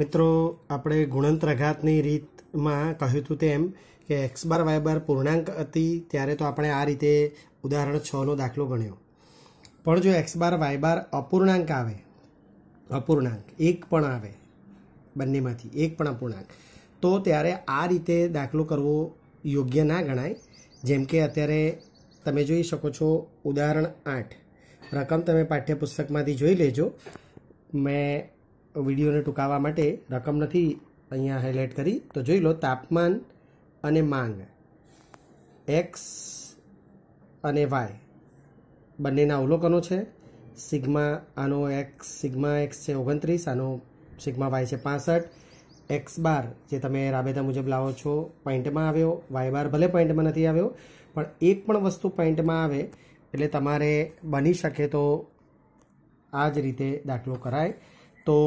મિત્રો આપણે ગુણંતરઘાતની રીતમાં કહ્યું હતું તેમ કે એક્સ બાર વાય બાર પૂર્ણાંક હતી ત્યારે તો આપણે આ રીતે ઉદાહરણ છનો દાખલો ગણ્યો પણ જો એક્સ બાર વાય બાર અપૂર્ણાંક આવે અપૂર્ણાંક એક પણ આવે બંનેમાંથી એક પણ અપૂર્ણાંક તો ત્યારે આ રીતે દાખલો કરવો યોગ્ય ના ગણાય જેમ કે અત્યારે તમે જોઈ શકો છો ઉદાહરણ આઠ રકમ તમે પાઠ્યપુસ્તકમાંથી જોઈ લેજો મેં વિડીયોને ટૂંકાવવા માટે રકમ નથી અહીંયા હાઇલાઇટ કરી તો જોઈ લો તાપમાન અને માંગ એક્સ અને વાય બંનેના અવલોકનો છે સિગ્મા આનો એક્સ સિગ્મા એક્સ છે ઓગણત્રીસ આનો સિગ્મા વાય છે પાસઠ એક્સ બાર જે તમે રાબેતા મુજબ લાવો છો પોઈન્ટમાં આવ્યો વાય બાર ભલે પોઈન્ટમાં નથી આવ્યો પણ એક પણ વસ્તુ પોઈન્ટમાં આવે એટલે તમારે બની શકે તો આ જ રીતે દાખલો કરાય તો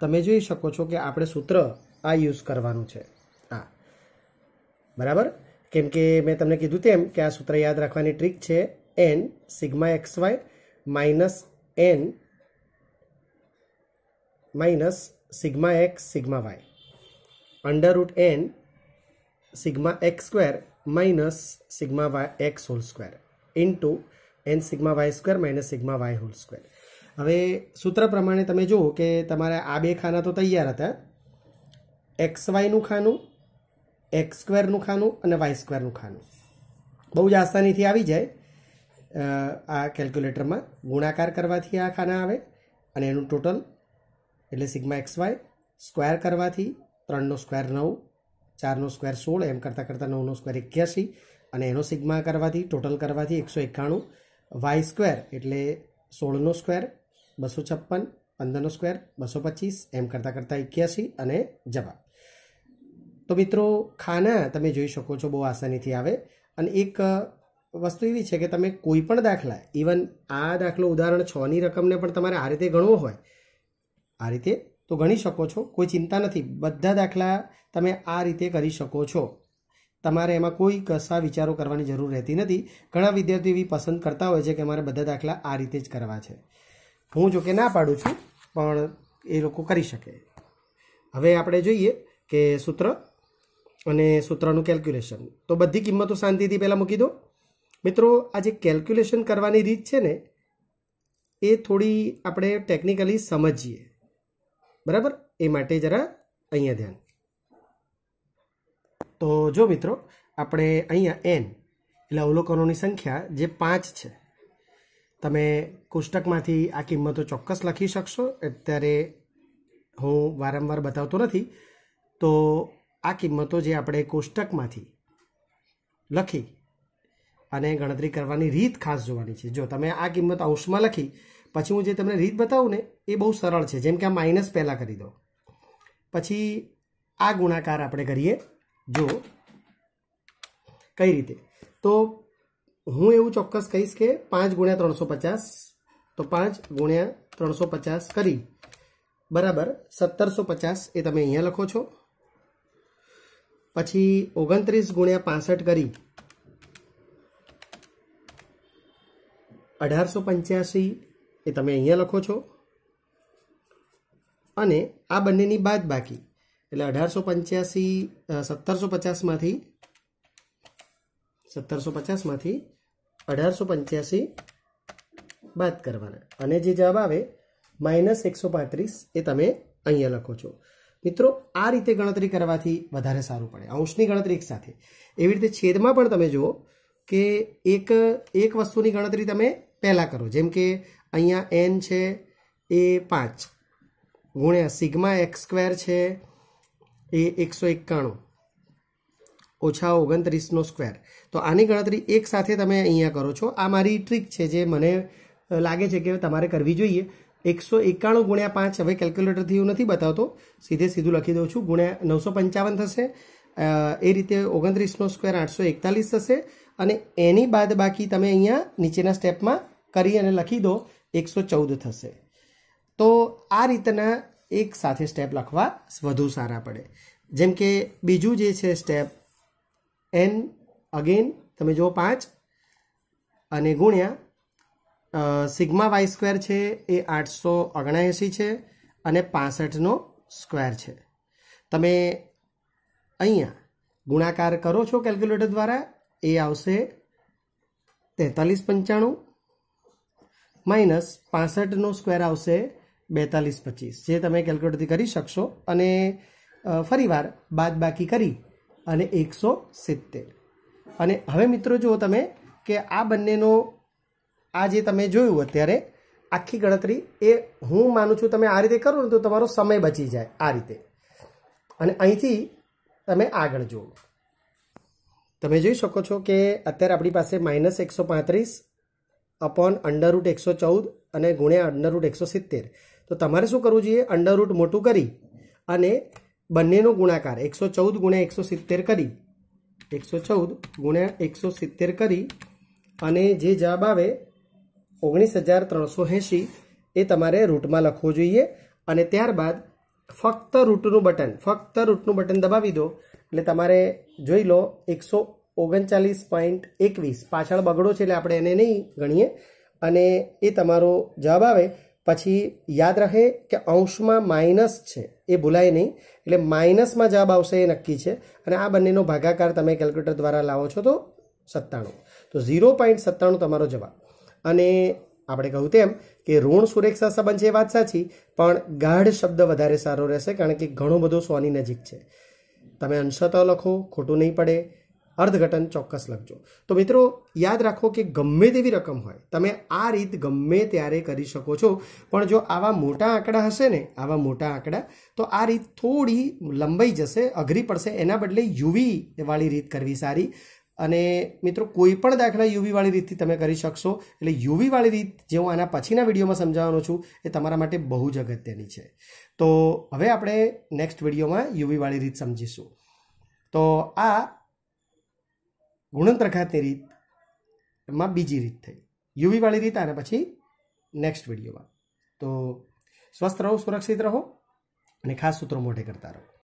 તમે જોઈ શકો છો કે આપણે સૂત્ર આ યુઝ કરવાનું છે આ બરાબર કેમ કે મેં તમને કીધું તેમ કે આ સૂત્ર યાદ રાખવાની ટ્રીક છે N sigma X Y minus N minus sigma X sigma Y under root N sigma X square minus sigma Y X whole square into N sigma Y square minus sigma Y whole square હવે સૂત્ર પ્રમાણે તમે જુઓ કે તમારા આ બે ખાના તો તૈયાર હતા એક્સ વાયનું ખાનું એક્સ સ્ક્વેરનું ખાનું અને વાય સ્ક્વેરનું ખાનું બહુ જ આસાનીથી આવી જાય આ કેલ્ક્યુલેટરમાં ગુણાકાર કરવાથી આ ખાના આવે અને એનું ટોટલ એટલે સિગ્મા એક્સ વાય સ્ક્વેર કરવાથી ત્રણનો સ્ક્વેર નવ ચારનો સ્ક્વેર સોળ એમ કરતાં કરતાં નવનો સ્ક્વેર એક્યાસી અને એનો સિગ્મા કરવાથી ટોટલ કરવાથી એકસો એકાણું વાય સ્ક્વેર એટલે સોળનો સ્ક્વેર બસો છપ્પન પંદરનો સ્ક્વેર બસો પચીસ એમ કરતાં કરતાં એક્યાસી અને જવાબ તો મિત્રો ખાના તમે જોઈ શકો છો બહુ આસાનીથી આવે અને એક વસ્તુ એવી છે કે તમે કોઈ પણ દાખલા ઇવન આ દાખલો ઉદાહરણ છની રકમને પણ તમારે આ રીતે ગણવો હોય આ રીતે તો ગણી શકો છો કોઈ ચિંતા નથી બધા દાખલા તમે આ રીતે કરી શકો છો તમારે એમાં કોઈ કસા વિચારો કરવાની જરૂર રહેતી નથી ઘણા વિદ્યાર્થીઓ એવી પસંદ કરતા હોય છે કે મારે બધા દાખલા આ રીતે જ કરવા છે હું જોકે ના પાડું છું પણ એ લોકો કરી શકે હવે આપણે જોઈએ કે સૂત્ર અને સૂત્રનું કેલ્ક્યુલેશન તો બધી કિંમતો શાંતિથી પહેલાં મૂકી દો મિત્રો આ જે કેલ્ક્યુલેશન કરવાની રીત છે ને એ થોડી આપણે ટેકનિકલી સમજીએ બરાબર એ માટે જરા અહીંયા ધ્યાન તો જો મિત્રો આપણે અહીંયા એન એટલે અવલોકનોની સંખ્યા જે પાંચ છે તમે કોષ્ટકમાંથી આ કિંમતો ચોક્કસ લખી શકશો અત્યારે હું વારંવાર બતાવતો નથી તો આ કિંમતો જે આપણે કોષ્ટકમાંથી લખી અને ગણતરી કરવાની રીત ખાસ જોવાની છે જો તમે આ કિંમત અંશમાં લખી પછી હું જે તમને રીત બતાવું ને એ બહુ સરળ છે જેમ કે આ માઇનસ પહેલાં કરી દો પછી આ ગુણાકાર આપણે કરીએ જો કઈ રીતે તો હું એવું ચોક્કસ કહીશ કે પાંચ ગુણ્યા ત્રણસો પચાસ તો પાંચ ગુણ્યા ત્રણસો પચાસ કરી બરાબર સત્તરસો પચાસ એ તમે અહીંયા લખો છો પછી ઓગણત્રીસ ગુણ્યા પાસઠ કરી અઢારસો પંચ્યાસી એ તમે અહીંયા લખો છો અને આ બંનેની બાદ બાકી એટલે અઢારસો પંચ્યાસી સત્તરસો પચાસમાંથી સત્તરસો પચાસમાંથી અઢારસો પંચ્યાસી બાદ કરવાના અને જે જવાબ આવે માઇનસ એકસો પાંત્રીસ એ તમે અહીંયા લખો છો મિત્રો આ રીતે ગણતરી કરવાથી વધારે સારું પડે અંશની ગણતરી એક સાથે એવી રીતે છેદમાં પણ તમે જુઓ કે એક એક વસ્તુની ગણતરી તમે પહેલાં કરો જેમ કે અહીંયા એન છે એ પાંચ ગુણ્યા સિગ્મા એક્સ સ્ક્વેર છે એ એકસો એકાણું ઓછા ઓગણત્રીસનો સ્ક્વેર તો આની ગણતરી એક સાથે તમે અહીંયા કરો છો આ મારી ટ્રીક છે જે મને લાગે છે કે તમારે કરવી જોઈએ એકસો એકાણું ગુણ્યા પાંચ હવે કેલ્ક્યુલેટરથી હું નથી બતાવતો સીધે સીધું લખી દઉં છું ગુણ્યા નવસો પંચાવન થશે એ રીતે ઓગણત્રીસનો સ્ક્વેર આઠસો એકતાલીસ થશે અને એની બાદ બાકી તમે અહીંયા નીચેના સ્ટેપમાં કરી અને લખી દો એકસો ચૌદ થશે તો આ રીતના એક સાથે સ્ટેપ લખવા વધુ સારા પડે જેમ કે બીજું જે છે સ્ટેપ એન અગેન તમે જુઓ પાંચ અને ગુણ્યા સિગ્મા વાય સ્ક્વેર છે એ આઠસો ઓગણએંસી છે અને પાસઠનો સ્ક્વેર છે તમે અહીંયા ગુણાકાર કરો છો કેલ્ક્યુલેટર દ્વારા એ આવશે તેતાલીસ પંચાણું માઇનસ પાસઠનો સ્ક્વેર આવશે બેતાલીસ પચીસ જે તમે કેલ્ક્યુલેટરથી કરી શકશો અને ફરીવાર બાદ બાકી કરી અને એકસો સિત્તેર અને હવે મિત્રો જુઓ તમે કે આ બંનેનો આ જે તમે જોયું અત્યારે આખી ગણતરી એ હું માનું છું તમે આ રીતે કરો ને તો તમારો સમય બચી જાય આ રીતે અને અહીંથી તમે આગળ જુઓ તમે જોઈ શકો છો કે અત્યારે આપણી પાસે માઇનસ એકસો પાંત્રીસ અપોન અંડરરૂટ એકસો ચૌદ અને ગુણ્યા અંડરરૂટ એકસો સિત્તેર તો તમારે શું કરવું જોઈએ અંડરરૂટ મોટું કરી અને બંનેનો ગુણાકાર એકસો ચૌદ ગુણ્યા એકસો સિત્તેર કરી એકસો ચૌદ ગુણ્યા એકસો સિત્તેર કરી અને જે જવાબ આવે ઓગણીસ હજાર ત્રણસો એંશી એ તમારે રૂટમાં લખવો જોઈએ અને ત્યારબાદ ફક્ત રૂટનું બટન ફક્ત રૂટનું બટન દબાવી દો એટલે તમારે જોઈ લો એકસો ઓગણચાલીસ પોઈન્ટ એકવીસ પાછળ બગડો છે એટલે આપણે એને નહીં ગણીએ અને એ તમારો જવાબ આવે પછી યાદ રહે કે અંશમાં માઇનસ છે એ ભૂલાય નહીં એટલે માઇનસમાં જવાબ આવશે એ નક્કી છે અને આ બંનેનો ભાગાકાર તમે કેલ્ક્યુલેટર દ્વારા લાવો છો તો સત્તાણું તો ઝીરો પોઈન્ટ સત્તાણું તમારો જવાબ અને આપણે કહું તેમ કે ઋણ સુરક્ષા સંબંધ છે એ વાત સાચી પણ ગાઢ શબ્દ વધારે સારો રહેશે કારણ કે ઘણો બધો સોની નજીક છે તમે અંશત લખો ખોટું નહીં પડે અર્થઘટન ચોક્કસ લખજો તો મિત્રો યાદ રાખો કે ગમે તેવી રકમ હોય તમે આ રીત ગમે ત્યારે કરી શકો છો પણ જો આવા મોટા આંકડા હશે ને આવા મોટા આંકડા તો આ રીત થોડી લંબાઈ જશે અઘરી પડશે એના બદલે યુવી વાળી રીત કરવી સારી અને મિત્રો કોઈ પણ દાખલા વાળી રીતથી તમે કરી શકશો એટલે યુવીવાળી રીત જે હું આના પછીના વિડીયોમાં સમજાવવાનો છું એ તમારા માટે બહુ જ અગત્યની છે તો હવે આપણે નેક્સ્ટ વિડીયોમાં યુવી વાળી રીત સમજીશું તો આ ગુણંતર ખાતની રીતમાં બીજી રીત થઈ યુવીવાળી રીત અને પછી નેક્સ્ટ વિડીયોમાં તો સ્વસ્થ રહો સુરક્ષિત રહો અને ખાસ સૂત્રો મોઢે કરતા રહો